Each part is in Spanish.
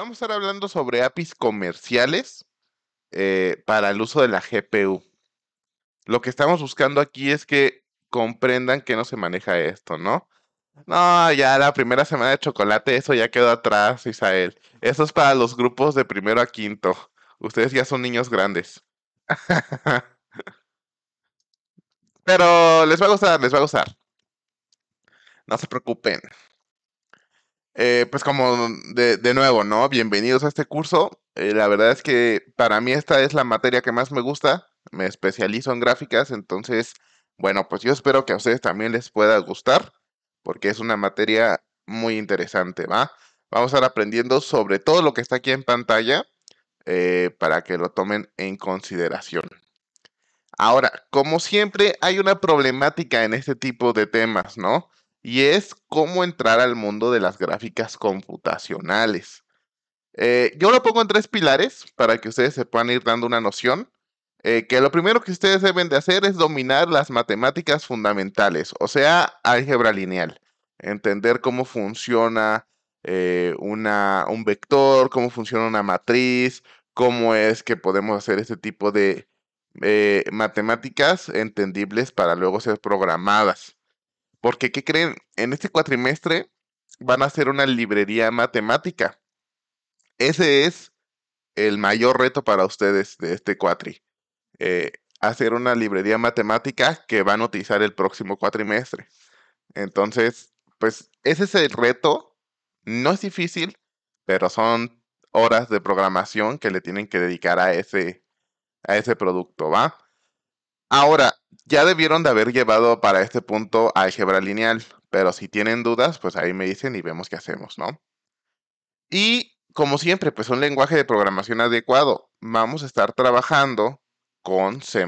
vamos a estar hablando sobre APIs comerciales eh, para el uso de la GPU. Lo que estamos buscando aquí es que comprendan que no se maneja esto, ¿no? No, ya la primera semana de chocolate, eso ya quedó atrás, Isael. Eso es para los grupos de primero a quinto. Ustedes ya son niños grandes. Pero les va a gustar, les va a gustar. No se preocupen. Eh, pues como de, nuevo, ¿no? Bienvenidos a este curso. Eh, la verdad es que para mí esta es la materia que más me gusta. Me especializo en gráficas, entonces, bueno, pues yo espero que a ustedes también les pueda gustar, porque es una materia muy interesante, ¿va? Vamos a estar aprendiendo sobre todo lo que está aquí en pantalla eh, para que lo tomen en consideración. Ahora, como siempre, hay una problemática en este tipo de temas, ¿no? y es cómo entrar al mundo de las gráficas computacionales. Eh, yo lo pongo en tres pilares para que ustedes se puedan ir dando una noción. Eh, que lo primero que ustedes deben de hacer es dominar las matemáticas fundamentales, o sea, álgebra lineal. Entender cómo funciona eh, un vector, cómo funciona una matriz, cómo es que podemos hacer este tipo de matemáticas entendibles para luego ser programadas. Porque, ¿qué creen? En este cuatrimestre van a hacer una librería matemática. Ese es el mayor reto para ustedes de este cuatri. Eh, hacer una librería matemática que van a utilizar el próximo cuatrimestre. Entonces, pues ese es el reto. No es difícil, pero son horas de programación que le tienen que dedicar a ese, a ese producto, ¿va? Ahora, ya debieron de haber llevado para este punto álgebra lineal, pero si tienen dudas, pues ahí me dicen y vemos qué hacemos, ¿no? Y como siempre, pues un lenguaje de programación adecuado. Vamos a estar trabajando con C++.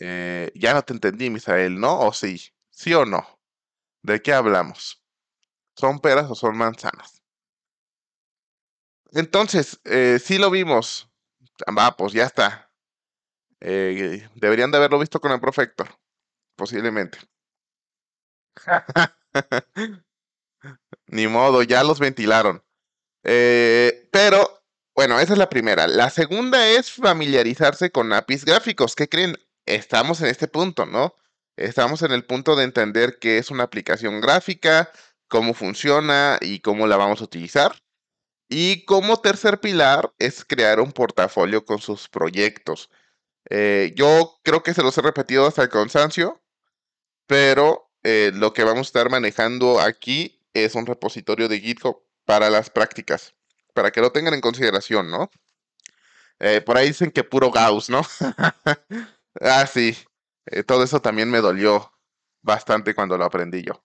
Eh, ya no te entendí, Misael, ¿no? ¿O sí? ¿Sí o no? ¿De qué hablamos? ¿Son peras o son manzanas? Entonces, si eh, sí lo vimos. Ah, va, pues ya está. Eh, deberían de haberlo visto con el perfecto, posiblemente. Ni modo, ya los ventilaron. Eh, pero, bueno, esa es la primera. La segunda es familiarizarse con APIs gráficos. ¿Qué creen? Estamos en este punto, ¿no? Estamos en el punto de entender qué es una aplicación gráfica, cómo funciona y cómo la vamos a utilizar. Y como tercer pilar es crear un portafolio con sus proyectos. Eh, yo creo que se los he repetido hasta el cansancio, pero eh, lo que vamos a estar manejando aquí es un repositorio de GitHub para las prácticas, para que lo tengan en consideración, ¿no? Eh, por ahí dicen que puro Gauss, ¿no? ah, sí. todo eso también me dolió bastante cuando lo aprendí yo.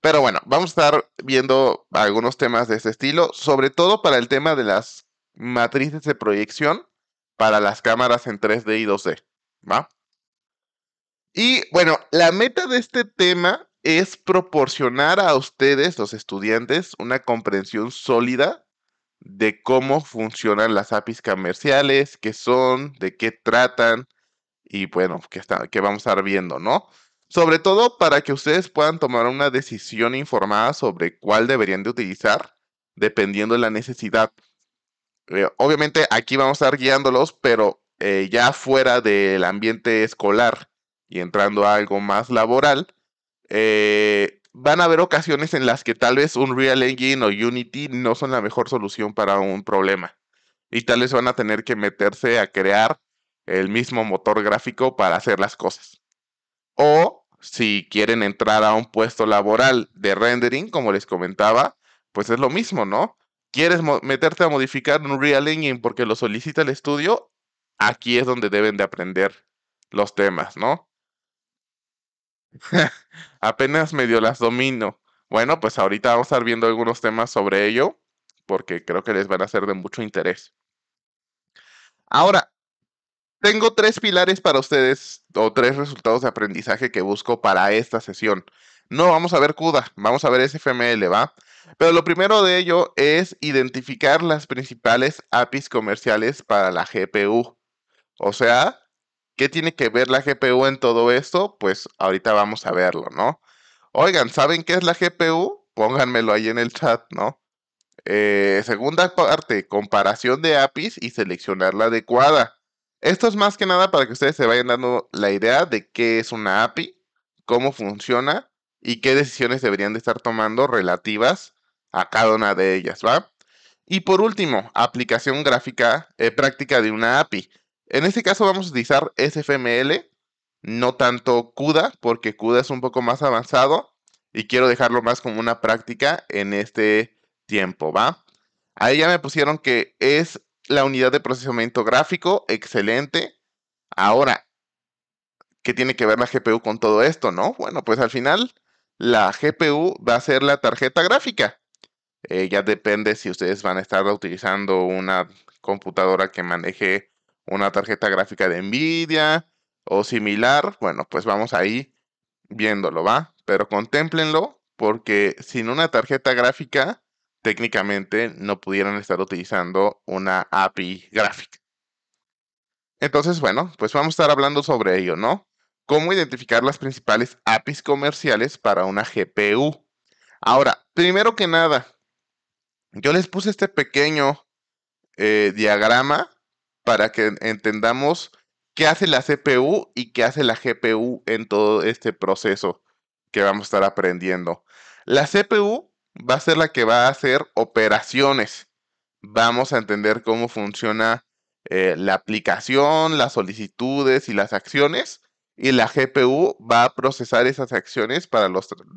Pero bueno, vamos a estar viendo algunos temas de este estilo, sobre todo para el tema de las matrices de proyección para las cámaras en 3D y 2D. ¿va? Y bueno, la meta de este tema es proporcionar a ustedes, los estudiantes, una comprensión sólida de cómo funcionan las APIs comerciales, qué son, de qué tratan y bueno, qué, qué vamos a estar viendo, ¿no? Sobre todo para que ustedes puedan tomar una decisión informada sobre cuál deberían de utilizar dependiendo de la necesidad. Eh, obviamente aquí vamos a estar guiándolos, pero eh, ya fuera del ambiente escolar y entrando a algo más laboral, eh, van a haber ocasiones en las que tal vez un Real Engine o Unity no son la mejor solución para un problema. Y tal vez van a tener que meterse a crear el mismo motor gráfico para hacer las cosas. O si quieren entrar a un puesto laboral de rendering, como les comentaba, pues es lo mismo, ¿no? quieres meterte a modificar un Real Engine porque lo solicita el estudio, aquí es donde deben de aprender los temas, ¿no? Apenas medio las domino. Bueno, pues ahorita vamos a estar viendo algunos temas sobre ello, porque creo que les van a ser de mucho interés. Ahora, tengo tres pilares para ustedes o tres resultados de aprendizaje que busco para esta sesión. No vamos a ver CUDA, vamos a ver SFML, ¿va? Pero lo primero de ello es identificar las principales APIs comerciales para la GPU. O sea, ¿qué tiene que ver la GPU en todo esto? Pues ahorita vamos a verlo, ¿no? Oigan, ¿saben qué es la GPU? Pónganmelo ahí en el chat, ¿no? Eh, segunda parte, comparación de APIs y seleccionar la adecuada. Esto es más que nada para que ustedes se vayan dando la idea de qué es una API, cómo funciona y qué decisiones deberían de estar tomando relativas a cada una de ellas, ¿va? Y por último, aplicación gráfica eh, práctica de una API. En este caso vamos a utilizar SFML, no tanto CUDA, porque CUDA es un poco más avanzado y quiero dejarlo más como una práctica en este tiempo, ¿va? Ahí ya me pusieron que es la unidad de procesamiento gráfico, excelente. Ahora, ¿qué tiene que ver la GPU con todo esto, no? Bueno, pues al final la GPU va a ser la tarjeta gráfica. Eh, ya depende si ustedes van a estar utilizando una computadora que maneje una tarjeta gráfica de Nvidia o similar. Bueno, pues vamos ahí viéndolo, ¿va? Pero contémplenlo porque sin una tarjeta gráfica, técnicamente no pudieran estar utilizando una API gráfica. Entonces, bueno, pues vamos a estar hablando sobre ello, ¿no? Cómo identificar las principales APIs comerciales para una GPU. Ahora, primero que nada, yo les puse este pequeño eh, diagrama para que entendamos qué hace la CPU y qué hace la GPU en todo este proceso que vamos a estar aprendiendo. La CPU va a ser la que va a hacer operaciones. Vamos a entender cómo funciona eh, la aplicación, las solicitudes y las acciones. Y la GPU va a procesar esas acciones para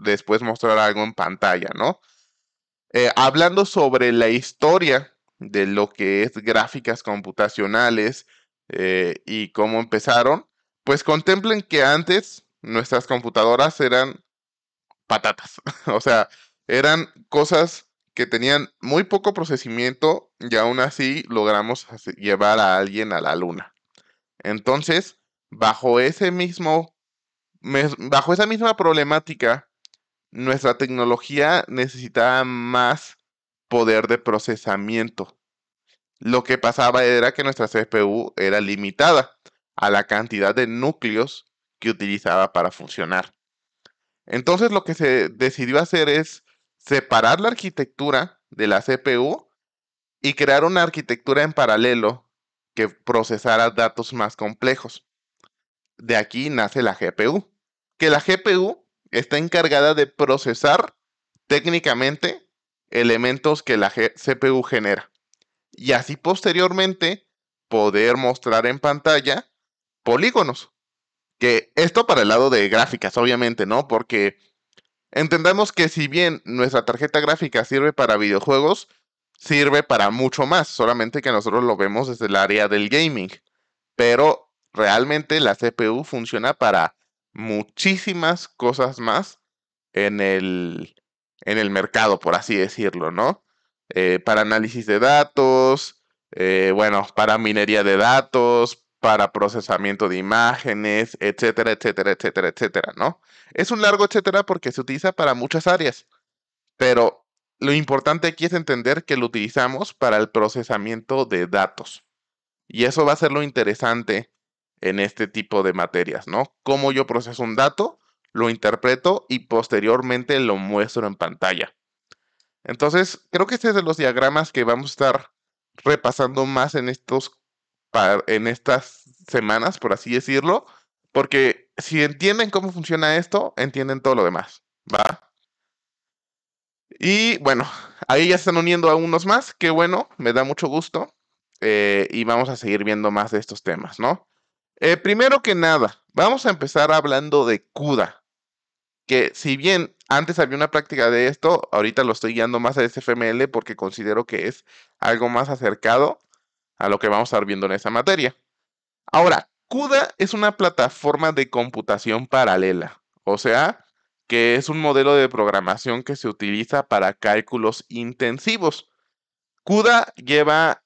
después mostrar algo en pantalla, ¿no? Eh, hablando sobre la historia de lo que es gráficas computacionales eh, y cómo empezaron, pues contemplen que antes nuestras computadoras eran patatas, o sea, eran cosas que tenían muy poco procesamiento y aún así logramos llevar a alguien a la luna. Entonces, bajo ese mismo, bajo esa misma problemática, nuestra tecnología necesitaba más poder de procesamiento. Lo que pasaba era que nuestra CPU era limitada a la cantidad de núcleos que utilizaba para funcionar. Entonces lo que se decidió hacer es separar la arquitectura de la CPU y crear una arquitectura en paralelo que procesara datos más complejos. De aquí nace la GPU, que la GPU está encargada de procesar técnicamente elementos que la CPU genera. Y así posteriormente poder mostrar en pantalla polígonos. Que esto para el lado de gráficas, obviamente, ¿no? Porque entendamos que si bien nuestra tarjeta gráfica sirve para videojuegos, sirve para mucho más, solamente que nosotros lo vemos desde el área del gaming. Pero realmente la CPU funciona para muchísimas cosas más en el, en el mercado, por así decirlo, ¿no? Eh, para análisis de datos, eh, bueno, para minería de datos, para procesamiento de imágenes, etcétera, etcétera, etcétera, etcétera, ¿no? Es un largo etcétera porque se utiliza para muchas áreas, pero lo importante aquí es entender que lo utilizamos para el procesamiento de datos. Y eso va a ser lo interesante en este tipo de materias, ¿no? Cómo yo proceso un dato, lo interpreto y posteriormente lo muestro en pantalla. Entonces, creo que este es de los diagramas que vamos a estar repasando más en, estos, en estas semanas, por así decirlo, porque si entienden cómo funciona esto, entienden todo lo demás, ¿va? Y bueno, ahí ya están uniendo a unos más, qué bueno, me da mucho gusto. Eh, y vamos a seguir viendo más de estos temas, ¿no? Eh, primero que nada, vamos a empezar hablando de CUDA, que si bien antes había una práctica de esto, ahorita lo estoy guiando más a SFML porque considero que es algo más acercado a lo que vamos a estar viendo en esa materia. Ahora, CUDA es una plataforma de computación paralela, o sea, que es un modelo de programación que se utiliza para cálculos intensivos. CUDA lleva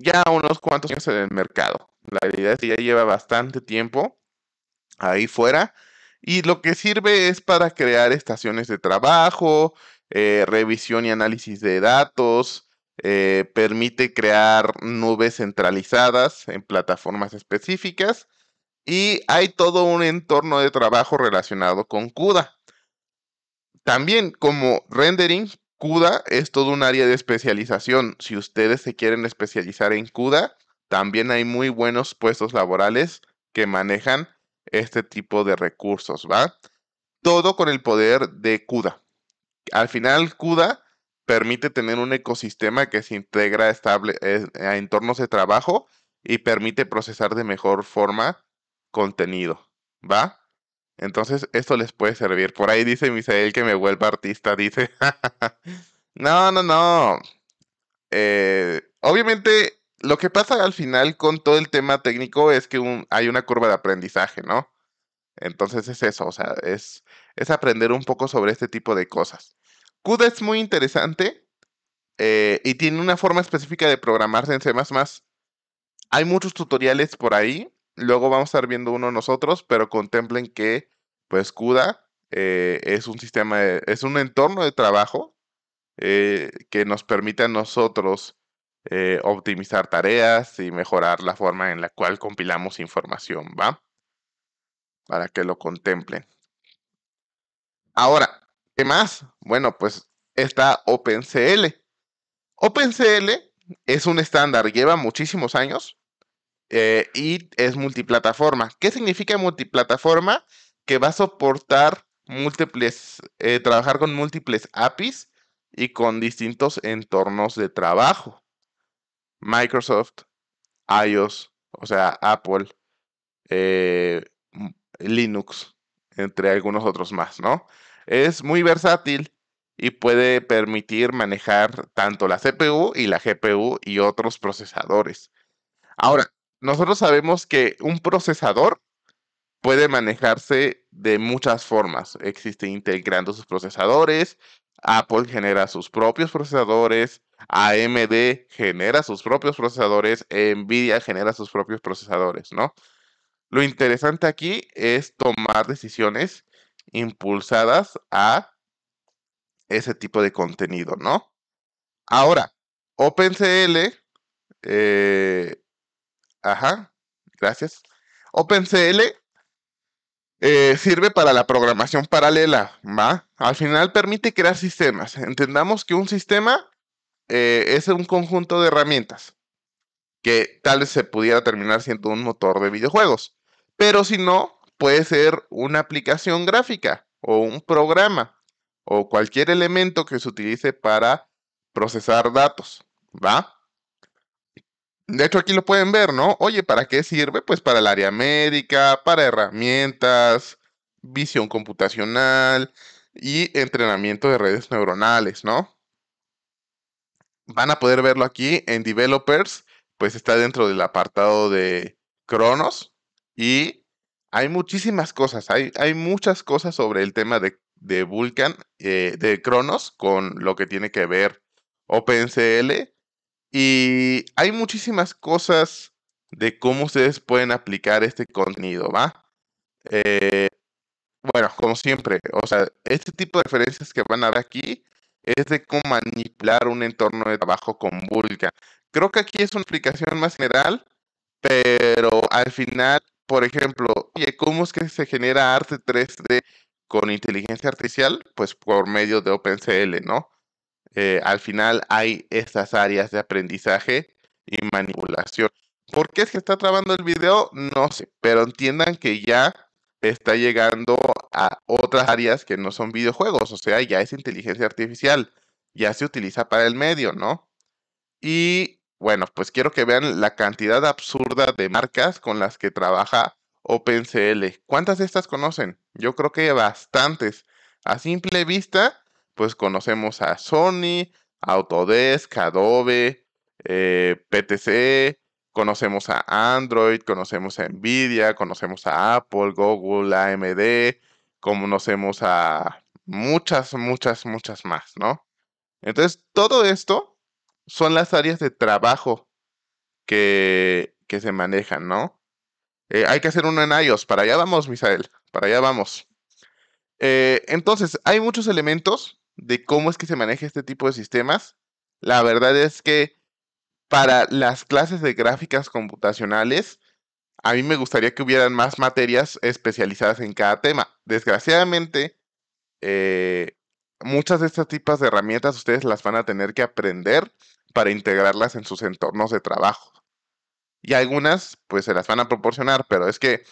ya unos cuantos años en el mercado. La realidad es que ya lleva bastante tiempo ahí fuera y lo que sirve es para crear estaciones de trabajo, eh, revisión y análisis de datos, eh, permite crear nubes centralizadas en plataformas específicas y hay todo un entorno de trabajo relacionado con CUDA. También como rendering CUDA es todo un área de especialización. Si ustedes se quieren especializar en CUDA, también hay muy buenos puestos laborales que manejan este tipo de recursos, ¿va? Todo con el poder de CUDA. Al final, CUDA permite tener un ecosistema que se integra estable eh, a entornos de trabajo y permite procesar de mejor forma contenido, ¿va? Entonces, esto les puede servir. Por ahí dice Misael que me vuelva artista, dice. no, no, no. Eh, obviamente, lo que pasa al final con todo el tema técnico es que hay una curva de aprendizaje, ¿no? Entonces es eso, o sea, es, aprender un poco sobre este tipo de cosas. CUDA es muy interesante eh, y tiene una forma específica de programarse en C++. Hay muchos tutoriales por ahí. Luego vamos a estar viendo uno nosotros, pero contemplen que, pues, CUDA eh, es un sistema, es un entorno de trabajo eh, que nos permite a nosotros eh, optimizar tareas y mejorar la forma en la cual compilamos información, ¿va? Para que lo contemplen. Ahora, ¿qué más? Bueno, pues está OpenCL. OpenCL es un estándar, lleva muchísimos años, eh, y es multiplataforma. ¿Qué significa multiplataforma? Que va a soportar múltiples, eh, trabajar con múltiples APIs y con distintos entornos de trabajo. Microsoft, iOS, o sea, Apple, eh, Linux, entre algunos otros más, ¿no? Es muy versátil y puede permitir manejar tanto la CPU y la GPU y otros procesadores. Ahora, nosotros sabemos que un procesador puede manejarse de muchas formas. Existe integrando sus procesadores, Apple genera sus propios procesadores, AMD genera sus propios procesadores, Nvidia genera sus propios procesadores, ¿no? Lo interesante aquí es tomar decisiones impulsadas a ese tipo de contenido, ¿no? Ahora, OpenCL eh, Ajá, gracias. OpenCL eh, sirve para la programación paralela, ¿va? Al final permite crear sistemas. Entendamos que un sistema eh, es un conjunto de herramientas que tal vez se pudiera terminar siendo un motor de videojuegos. Pero si no, puede ser una aplicación gráfica o un programa o cualquier elemento que se utilice para procesar datos, ¿va? De hecho, aquí lo pueden ver, ¿no? Oye, ¿para qué sirve? Pues para el área médica, para herramientas, visión computacional y entrenamiento de redes neuronales, ¿no? Van a poder verlo aquí en Developers, pues está dentro del apartado de Cronos y hay muchísimas cosas, hay, hay muchas cosas sobre el tema de, de Vulkan, eh, de Cronos, con lo que tiene que ver OpenCL y hay muchísimas cosas de cómo ustedes pueden aplicar este contenido, ¿va? Eh, bueno, como siempre, o sea, este tipo de referencias que van a ver aquí es de cómo manipular un entorno de trabajo con Vulkan. Creo que aquí es una aplicación más general, pero al final, por ejemplo, oye, ¿cómo es que se genera arte 3D con inteligencia artificial? Pues por medio de OpenCL, ¿no? Eh, al final hay estas áreas de aprendizaje y manipulación. ¿Por qué es que está trabando el video? No sé, pero entiendan que ya está llegando a otras áreas que no son videojuegos, o sea, ya es inteligencia artificial, ya se utiliza para el medio, ¿no? Y bueno, pues quiero que vean la cantidad absurda de marcas con las que trabaja OpenCL. ¿Cuántas de estas conocen? Yo creo que bastantes. A simple vista, pues conocemos a Sony, Autodesk, Adobe, eh, PTC, conocemos a Android, conocemos a Nvidia, conocemos a Apple, Google, AMD, conocemos a muchas, muchas, muchas más, ¿no? Entonces, todo esto son las áreas de trabajo que, que se manejan, ¿no? Eh, hay que hacer uno en iOS, para allá vamos, Misael, para allá vamos. Eh, entonces, hay muchos elementos de cómo es que se maneja este tipo de sistemas. La verdad es que para las clases de gráficas computacionales, a mí me gustaría que hubieran más materias especializadas en cada tema. Desgraciadamente, eh, muchas de estas tipos de herramientas ustedes las van a tener que aprender para integrarlas en sus entornos de trabajo. Y algunas, pues se las van a proporcionar, pero es que,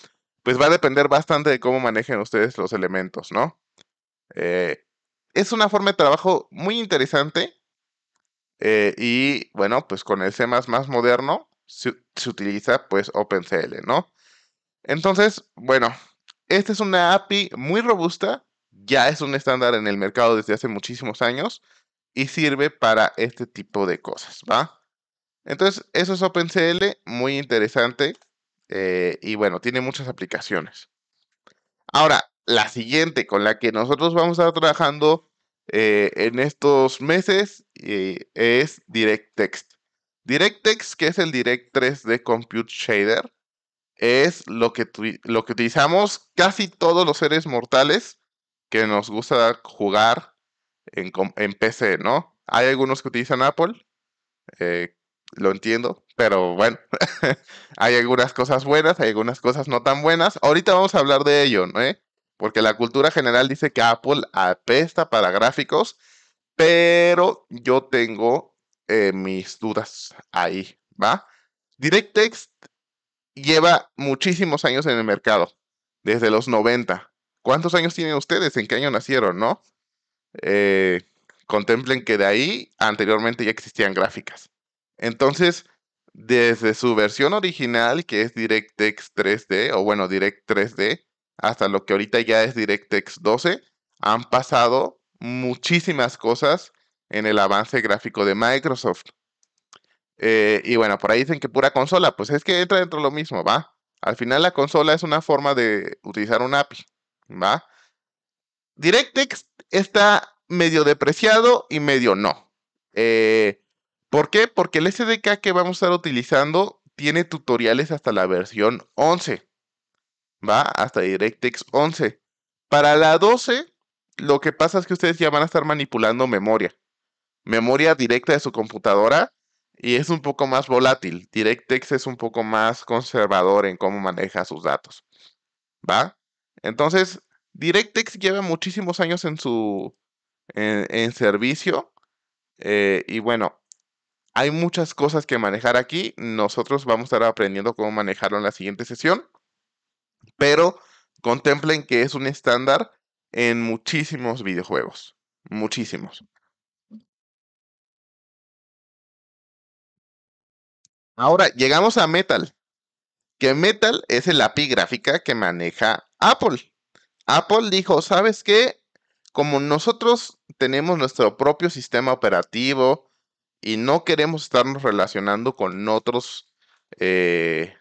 pues va a depender bastante de cómo manejen ustedes los elementos, ¿no? Eh, es una forma de trabajo muy interesante. Eh, y bueno, pues con el C moderno se, utiliza pues OpenCL, ¿no? Entonces, bueno, esta es una API muy robusta, ya es un estándar en el mercado desde hace muchísimos años y sirve para este tipo de cosas, ¿va? Entonces, eso es OpenCL, muy interesante eh, y bueno, tiene muchas aplicaciones. Ahora, la siguiente con la que nosotros vamos a estar trabajando eh, en estos meses eh, es DirectText. DirectText, que es el Direct3 d Compute Shader, es lo que, lo que utilizamos casi todos los seres mortales que nos gusta jugar en, PC, ¿no? Hay algunos que utilizan Apple, eh, lo entiendo, pero bueno, hay algunas cosas buenas, hay algunas cosas no tan buenas. Ahorita vamos a hablar de ello, ¿no? porque la cultura general dice que Apple apesta para gráficos, pero yo tengo eh, mis dudas ahí, ¿va? DirectX lleva muchísimos años en el mercado, desde los 90. ¿Cuántos años tienen ustedes? ¿En qué año nacieron, no? Eh, contemplen que de ahí anteriormente ya existían gráficas. Entonces, desde su versión original, que es DirectX 3D, o bueno, Direct 3D, hasta lo que ahorita ya es DirectX 12, han pasado muchísimas cosas en el avance gráfico de Microsoft. Eh, y bueno, por ahí dicen que pura consola, pues es que entra dentro de lo mismo, ¿va? Al final la consola es una forma de utilizar un API, ¿va? DirectX está medio depreciado y medio no. Eh, ¿Por qué? Porque el SDK que vamos a estar utilizando tiene tutoriales hasta la versión 11 va hasta DirectX 11. Para la 12, lo que pasa es que ustedes ya van a estar manipulando memoria. Memoria directa de su computadora y es un poco más volátil. DirectX es un poco más conservador en cómo maneja sus datos. ¿Va? Entonces, DirectX lleva muchísimos años en su en, servicio. Eh, y bueno, hay muchas cosas que manejar aquí. Nosotros vamos a estar aprendiendo cómo manejarlo en la siguiente sesión pero contemplen que es un estándar en muchísimos videojuegos, muchísimos. Ahora llegamos a Metal, que Metal es el API gráfica que maneja Apple. Apple dijo, ¿sabes qué? Como nosotros tenemos nuestro propio sistema operativo y no queremos estarnos relacionando con otros eh,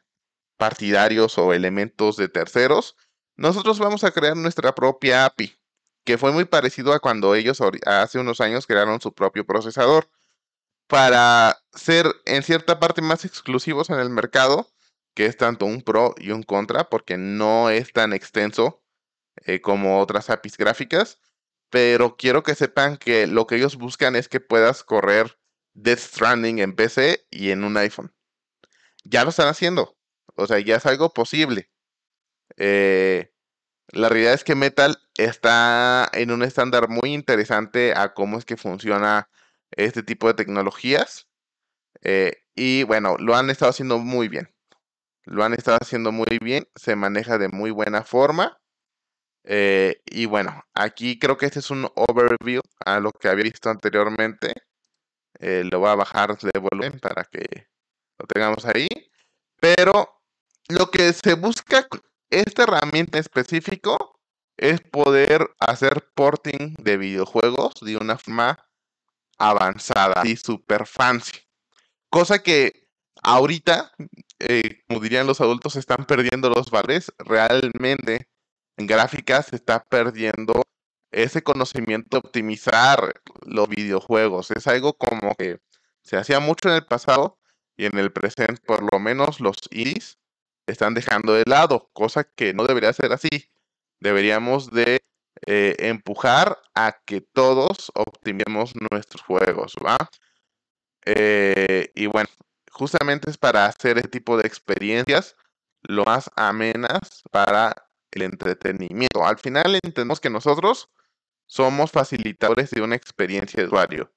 partidarios o elementos de terceros, nosotros vamos a crear nuestra propia API, que fue muy parecido a cuando ellos hace unos años crearon su propio procesador. Para ser en cierta parte más exclusivos en el mercado, que es tanto un pro y un contra, porque no es tan extenso eh, como otras APIs gráficas, pero quiero que sepan que lo que ellos buscan es que puedas correr Death Stranding en PC y en un iPhone. Ya lo están haciendo. O sea, ya es algo posible. Eh, la realidad es que Metal está en un estándar muy interesante a cómo es que funciona este tipo de tecnologías. Eh, y bueno, lo han estado haciendo muy bien. Lo han estado haciendo muy bien, se maneja de muy buena forma. Eh, y bueno, aquí creo que este es un overview a lo que había visto anteriormente. lo voy a bajar de volumen para que lo tengamos ahí. Pero lo que se busca con esta herramienta específica específico es poder hacer porting de videojuegos de una forma avanzada y super fancy. Cosa que ahorita, eh, como dirían los adultos, están perdiendo los valores. Realmente en gráficas se está perdiendo ese conocimiento de optimizar los videojuegos. Es algo como que se hacía mucho en el pasado y en el presente, por lo menos los IRIS están dejando de lado, cosa que no debería ser así. Deberíamos de eh, empujar a que todos optimemos nuestros juegos, ¿va? Eh, y bueno, justamente es para hacer este tipo de experiencias lo más amenas para el entretenimiento. Al final entendemos que nosotros somos facilitadores de una experiencia de usuario.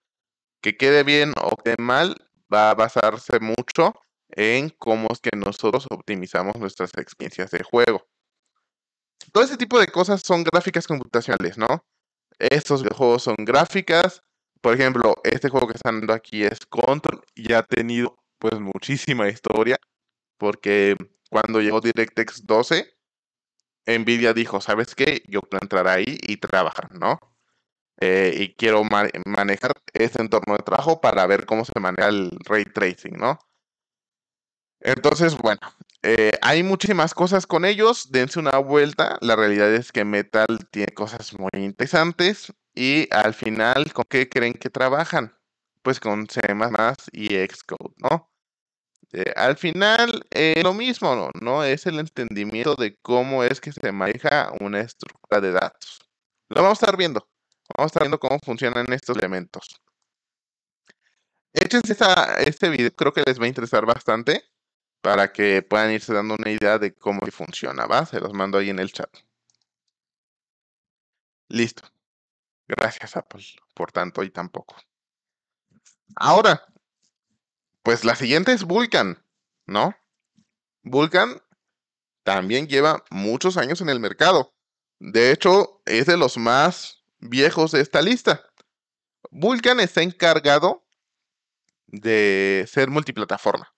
Que quede bien o quede mal va a basarse mucho en cómo es que nosotros optimizamos nuestras experiencias de juego. Todo ese tipo de cosas son gráficas computacionales, ¿no? Estos juegos son gráficas. Por ejemplo, este juego que están dando aquí es Control y ha tenido pues muchísima historia porque cuando llegó DirectX 12, Nvidia dijo, ¿sabes qué? Yo quiero entrar ahí y trabajar, ¿no? Eh, y quiero manejar este entorno de trabajo para ver cómo se maneja el ray tracing, ¿no? Entonces, bueno, eh, hay muchísimas cosas con ellos, dense una vuelta, la realidad es que Metal tiene cosas muy interesantes y al final, ¿con qué creen que trabajan? Pues con C++ y Xcode, ¿no? Eh, al final, eh, lo mismo, ¿no? ¿no? Es el entendimiento de cómo es que se maneja una estructura de datos. Lo vamos a estar viendo. Vamos a estar viendo cómo funcionan estos elementos. Échense este video, creo que les va a interesar bastante para que puedan irse dando una idea de cómo funciona, ¿va? Se los mando ahí en el chat. Listo. Gracias, Apple, por tanto y tampoco. Ahora, pues la siguiente es Vulcan ¿no? Vulcan también lleva muchos años en el mercado. De hecho, es de los más viejos de esta lista. Vulcan está encargado de ser multiplataforma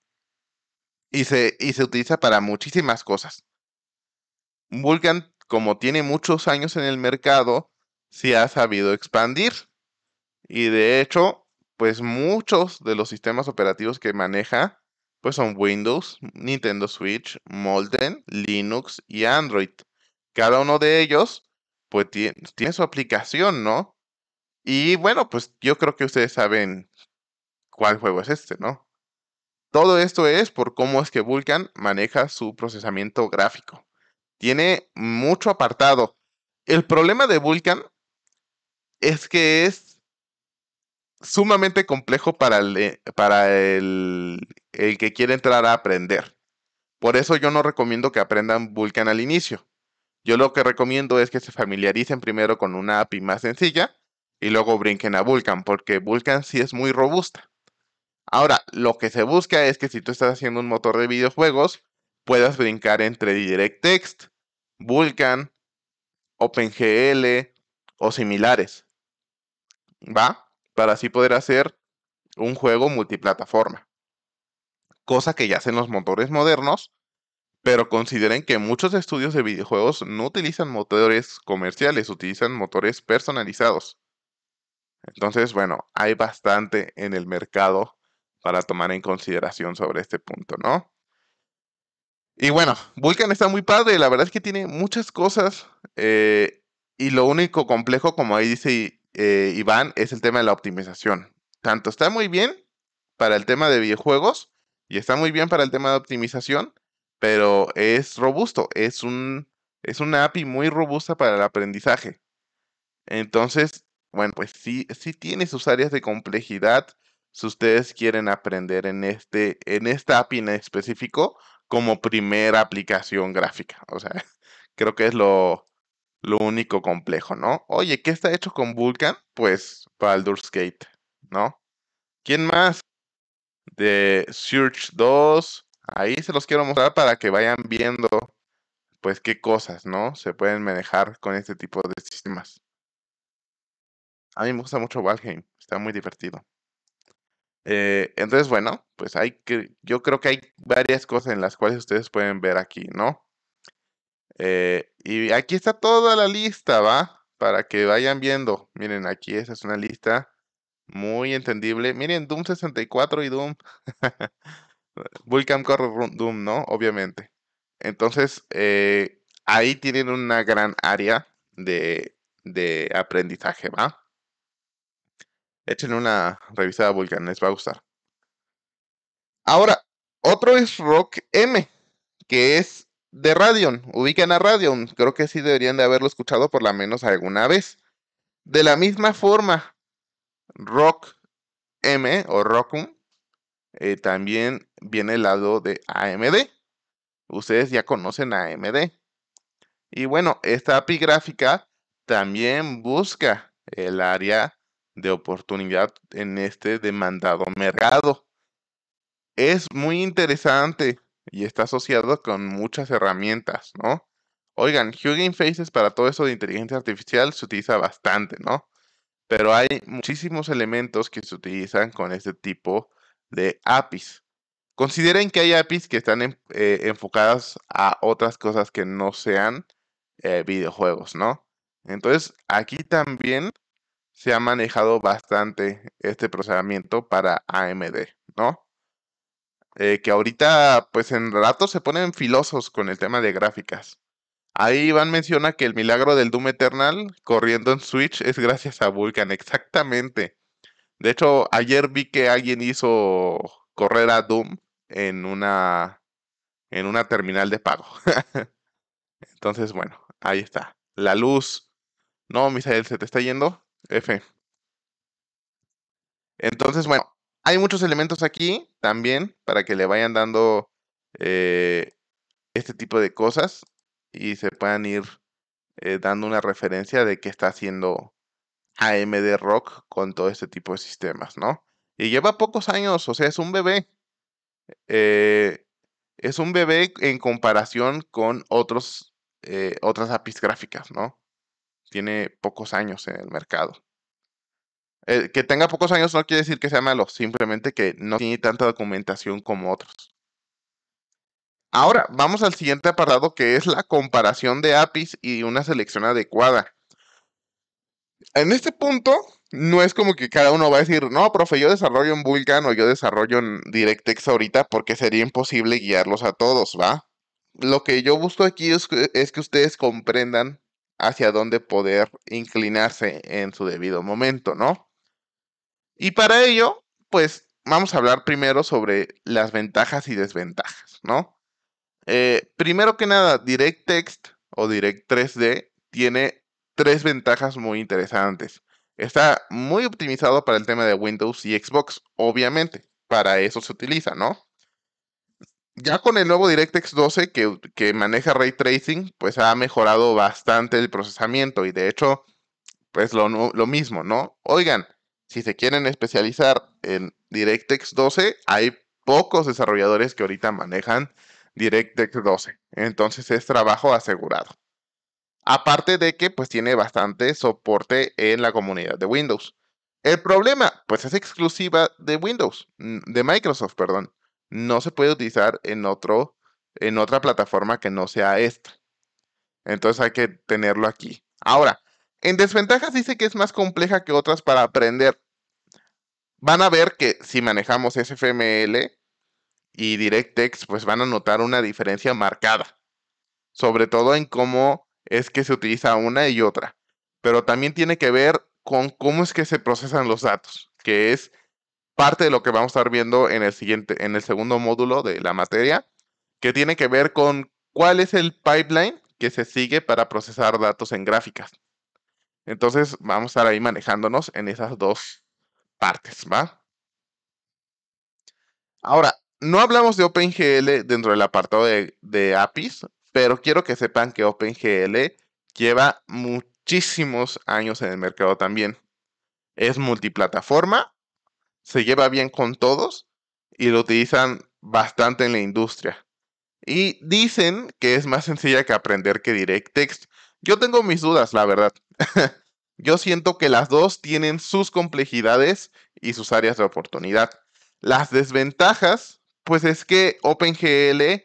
y se, utiliza para muchísimas cosas. Vulcan, como tiene muchos años en el mercado, se ha sabido expandir. Y de hecho, pues muchos de los sistemas operativos que maneja, pues son Windows, Nintendo Switch, Molten, Linux y Android. Cada uno de ellos, pues tiene su aplicación, ¿no? Y bueno, pues yo creo que ustedes saben cuál juego es este, ¿no? Todo esto es por cómo es que Vulkan maneja su procesamiento gráfico. Tiene mucho apartado. El problema de Vulkan es que es sumamente complejo para eh, el, que quiere entrar a aprender. Por eso yo no recomiendo que aprendan Vulkan al inicio. Yo lo que recomiendo es que se familiaricen primero con una API más sencilla y luego brinquen a Vulkan, porque Vulkan sí es muy robusta. Ahora, lo que se busca es que si tú estás haciendo un motor de videojuegos, puedas brincar entre DirectX, Vulkan, OpenGL o similares. ¿Va? Para así poder hacer un juego multiplataforma. Cosa que ya hacen los motores modernos, pero consideren que muchos estudios de videojuegos no utilizan motores comerciales, utilizan motores personalizados. Entonces, bueno, hay bastante en el mercado para tomar en consideración sobre este punto, ¿no? Y bueno, Vulcan está muy padre, la verdad es que tiene muchas cosas eh, y lo único complejo, como ahí dice eh, Iván, es el tema de la optimización. Tanto está muy bien para el tema de videojuegos y está muy bien para el tema de optimización, pero es robusto, es, un, es una API muy robusta para el aprendizaje. Entonces, bueno, pues sí, sí tiene sus áreas de complejidad, si ustedes quieren aprender en, este, en esta API en específico como primera aplicación gráfica. O sea, creo que es lo, lo único complejo, ¿no? Oye, ¿qué está hecho con Vulkan? Pues Baldur's Gate, ¿no? ¿Quién más? De Search 2. Ahí se los quiero mostrar para que vayan viendo, pues, qué cosas, ¿no? Se pueden manejar con este tipo de sistemas. A mí me gusta mucho Valheim, está muy divertido. Eh, entonces, bueno, pues hay que, yo creo que hay varias cosas en las cuales ustedes pueden ver aquí, ¿no? Eh, y aquí está toda la lista, ¿va? Para que vayan viendo. Miren, aquí esa es una lista muy entendible. Miren, Doom 64 y Doom. Vulcan corre Doom, ¿no? Obviamente. Entonces, eh, ahí tienen una gran área de, de aprendizaje, ¿va? Échenle una revisada a Vulcan, les va a gustar. Ahora, otro es Rock M, que es de Radion. Ubican a Radion. Creo que sí deberían de haberlo escuchado por lo menos alguna vez. De la misma forma, Rock M o Rockum eh, también viene el lado de AMD. Ustedes ya conocen a AMD. Y bueno, esta API gráfica también busca el área de oportunidad en este demandado mercado. Es muy interesante y está asociado con muchas herramientas, ¿no? Oigan, Hugging Faces para todo eso de inteligencia artificial se utiliza bastante, ¿no? Pero hay muchísimos elementos que se utilizan con este tipo de APIs. Consideren que hay APIs que están eh, enfocadas a otras cosas que no sean eh, videojuegos, ¿no? Entonces, aquí también se ha manejado bastante este procesamiento para AMD, ¿no? Eh, que ahorita, pues en rato se ponen filosos con el tema de gráficas. Ahí Iván menciona que el milagro del Doom Eternal corriendo en Switch es gracias a Vulkan, exactamente. De hecho, ayer vi que alguien hizo correr a Doom en una, en una terminal de pago. Entonces, bueno, ahí está. La luz. No, Misael, se te está yendo. F. Entonces, bueno, hay muchos elementos aquí también para que le vayan dando eh, este tipo de cosas y se puedan ir eh, dando una referencia de qué está haciendo AMD Rock con todo este tipo de sistemas, ¿no? Y lleva pocos años, o sea, es un bebé. Eh, es un bebé en comparación con otros, otras APIs gráficas, ¿no? tiene pocos años en el mercado. Eh, que tenga pocos años no quiere decir que sea malo, simplemente que no tiene tanta documentación como otros. Ahora, vamos al siguiente apartado que es la comparación de APIs y una selección adecuada. En este punto, no es como que cada uno va a decir, no, profe, yo desarrollo en Vulkan o yo desarrollo en DirectX ahorita porque sería imposible guiarlos a todos, ¿va? Lo que yo busco aquí es que ustedes comprendan hacia dónde poder inclinarse en su debido momento, ¿no? Y para ello, pues vamos a hablar primero sobre las ventajas y desventajas, ¿no? Eh, primero que nada, Text o Direct3D tiene tres ventajas muy interesantes. Está muy optimizado para el tema de Windows y Xbox, obviamente, para eso se utiliza, ¿no? ya con el nuevo DirectX 12 que, maneja ray tracing, pues ha mejorado bastante el procesamiento y de hecho, pues lo, lo mismo, ¿no? Oigan, si se quieren especializar en DirectX 12, hay pocos desarrolladores que ahorita manejan DirectX 12. Entonces es trabajo asegurado. Aparte de que pues tiene bastante soporte en la comunidad de Windows. El problema, pues es exclusiva de Windows, mm, de Microsoft, perdón no se puede utilizar en, otro, en otra plataforma que no sea esta. Entonces hay que tenerlo aquí. Ahora, en desventajas dice que es más compleja que otras para aprender. Van a ver que si manejamos SFML y DirectX, pues van a notar una diferencia marcada. Sobre todo en cómo es que se utiliza una y otra. Pero también tiene que ver con cómo es que se procesan los datos, que es parte de lo que vamos a estar viendo en el siguiente, en el segundo módulo de la materia, que tiene que ver con cuál es el pipeline que se sigue para procesar datos en gráficas. Entonces vamos a estar ahí manejándonos en esas dos partes, ¿va? Ahora, no hablamos de OpenGL dentro del apartado de, de APIs, pero quiero que sepan que OpenGL lleva muchísimos años en el mercado también. Es multiplataforma se lleva bien con todos y lo utilizan bastante en la industria. Y dicen que es más sencilla que aprender que Text Yo tengo mis dudas, la verdad. Yo siento que las dos tienen sus complejidades y sus áreas de oportunidad. Las desventajas, pues es que OpenGL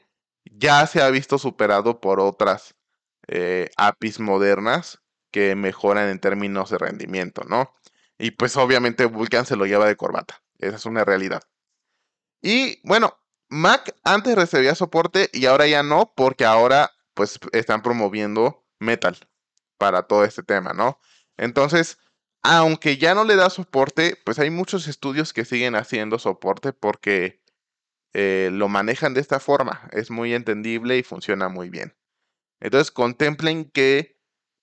ya se ha visto superado por otras eh, APIs modernas que mejoran en términos de rendimiento, ¿no? Y pues obviamente Vulcan se lo lleva de corbata. Esa es una realidad. Y bueno, Mac antes recibía soporte y ahora ya no, porque ahora pues están promoviendo metal para todo este tema, ¿no? Entonces, aunque ya no le da soporte, pues hay muchos estudios que siguen haciendo soporte porque eh, lo manejan de esta forma. Es muy entendible y funciona muy bien. Entonces, contemplen que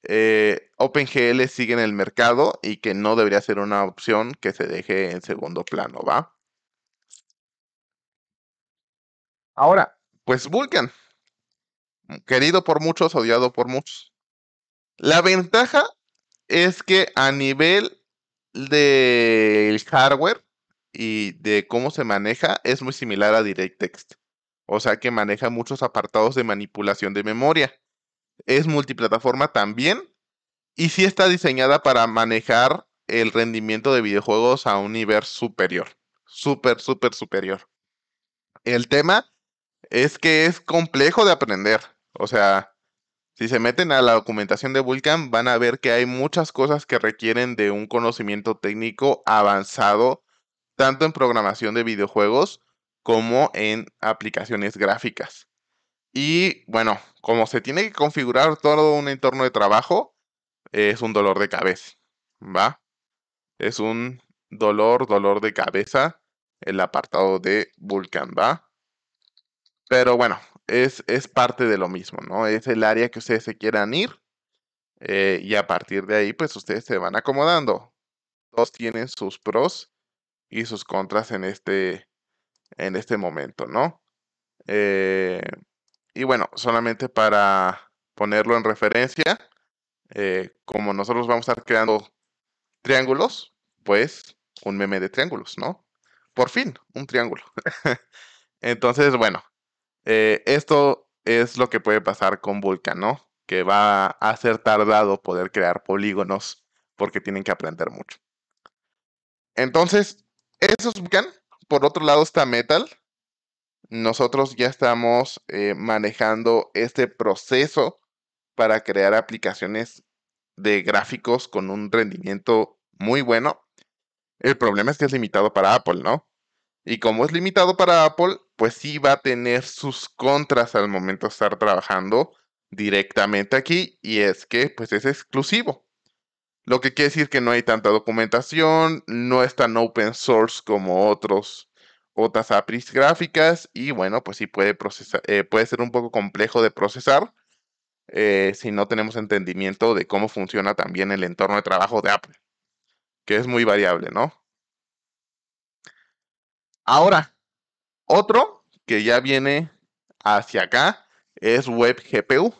eh, OpenGL sigue en el mercado y que no debería ser una opción que se deje en segundo plano, ¿va? Ahora, pues Vulkan, querido por muchos, odiado por muchos. La ventaja es que a nivel del hardware y de cómo se maneja es muy similar a DirectText. O sea que maneja muchos apartados de manipulación de memoria es multiplataforma también y sí está diseñada para manejar el rendimiento de videojuegos a un nivel superior, súper, súper superior. El tema es que es complejo de aprender, o sea, si se meten a la documentación de Vulkan, van a ver que hay muchas cosas que requieren de un conocimiento técnico avanzado, tanto en programación de videojuegos como en aplicaciones gráficas. Y bueno, como se tiene que configurar todo un entorno de trabajo, es un dolor de cabeza, ¿va? Es un dolor, dolor de cabeza el apartado de Vulcan, ¿va? Pero bueno, es, es parte de lo mismo, ¿no? Es el área que ustedes se quieran ir eh, y a partir de ahí, pues ustedes se van acomodando. Todos tienen sus pros y sus contras en este, en este momento, ¿no? Eh, y bueno, solamente para ponerlo en referencia, eh, como nosotros vamos a estar creando triángulos, pues un meme de triángulos, ¿no? Por fin, un triángulo. Entonces, bueno, eh, esto es lo que puede pasar con Vulkan, ¿no? Que va a ser tardado poder crear polígonos porque tienen que aprender mucho. Entonces, eso es Vulkan. Por otro lado está Metal, nosotros ya estamos eh, manejando este proceso para crear aplicaciones de gráficos con un rendimiento muy bueno. El problema es que es limitado para Apple, ¿no? Y como es limitado para Apple, pues sí va a tener sus contras al momento de estar trabajando directamente aquí y es que pues es exclusivo. Lo que quiere decir que no hay tanta documentación, no es tan open source como otros otras APIs gráficas y bueno, pues sí puede, procesar, eh, puede ser un poco complejo de procesar eh, si no tenemos entendimiento de cómo funciona también el entorno de trabajo de Apple, que es muy variable, ¿no? Ahora, otro que ya viene hacia acá es WebGPU.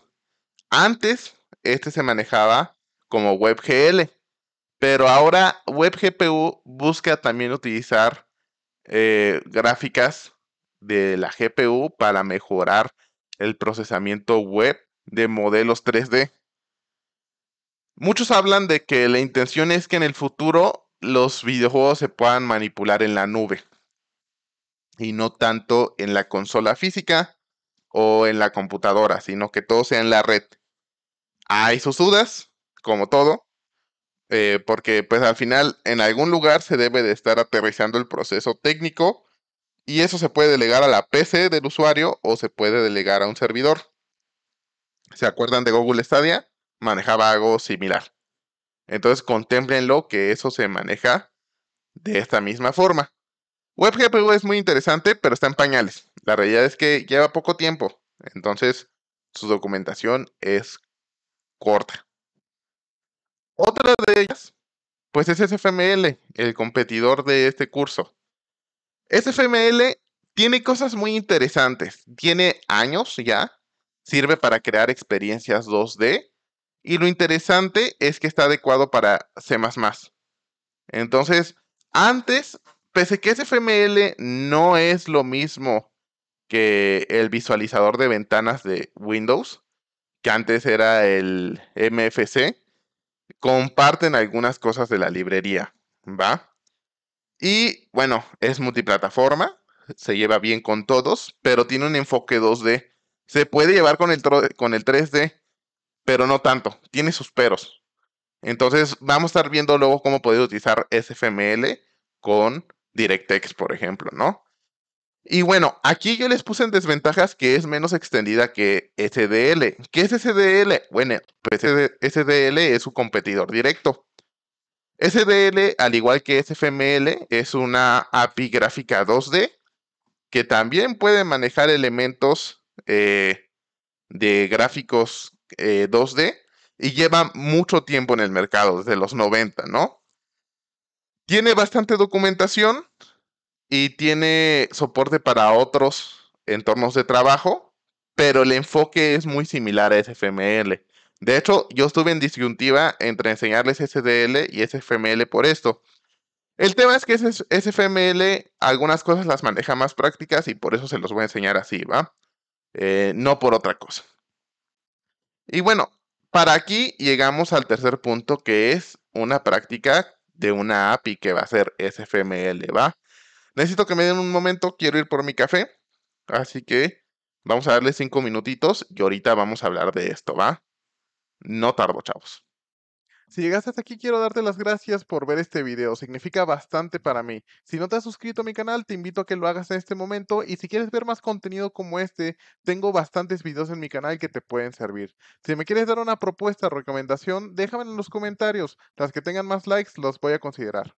Antes, este se manejaba como WebGL, pero ahora WebGPU busca también utilizar eh, gráficas de la GPU para mejorar el procesamiento web de modelos 3D. Muchos hablan de que la intención es que en el futuro los videojuegos se puedan manipular en la nube y no tanto en la consola física o en la computadora, sino que todo sea en la red. Hay sus dudas, como todo, eh, porque pues al final en algún lugar se debe de estar aterrizando el proceso técnico y eso se puede delegar a la PC del usuario o se puede delegar a un servidor. ¿Se acuerdan de Google Stadia? Manejaba algo similar. Entonces contemplenlo que eso se maneja de esta misma forma. WebGPU es muy interesante, pero está en pañales. La realidad es que lleva poco tiempo, entonces su documentación es corta. Otra de ellas, pues es SFML, el competidor de este curso. SFML tiene cosas muy interesantes. Tiene años ya, sirve para crear experiencias 2D y lo interesante es que está adecuado para C++. Entonces, antes, pese que SFML no es lo mismo que el visualizador de ventanas de Windows, que antes era el MFC, comparten algunas cosas de la librería, ¿va? Y bueno, es multiplataforma, se lleva bien con todos, pero tiene un enfoque 2D. Se puede llevar con el, con el 3D, pero no tanto, tiene sus peros. Entonces vamos a estar viendo luego cómo poder utilizar SFML con DirectX, por ejemplo, ¿no? Y bueno, aquí yo les puse en desventajas que es menos extendida que SDL. ¿Qué es SDL? Bueno, pues SDL es su competidor directo. SDL, al igual que SFML, es una API gráfica 2D que también puede manejar elementos eh, de gráficos 2D eh, y lleva mucho tiempo en el mercado, desde los 90, ¿no? Tiene bastante documentación, y tiene soporte para otros entornos de trabajo, pero el enfoque es muy similar a SFML. De hecho, yo estuve en disyuntiva entre enseñarles SDL y SFML por esto. El tema es que SFML algunas cosas las maneja más prácticas y por eso se los voy a enseñar así, ¿va? Eh, no por otra cosa. Y bueno, para aquí llegamos al tercer punto que es una práctica de una API que va a ser SFML, ¿va? Necesito que me den un momento, quiero ir por mi café. Así que vamos a darle cinco minutitos y ahorita vamos a hablar de esto, ¿va? No tardo, chavos. Si llegaste hasta aquí, quiero darte las gracias por ver este video. Significa bastante para mí. Si no te has suscrito a mi canal, te invito a que lo hagas en este momento. Y si quieres ver más contenido como este, tengo bastantes videos en mi canal que te pueden servir. Si me quieres dar una propuesta o recomendación, déjame en los comentarios. Las que tengan más likes los voy a considerar.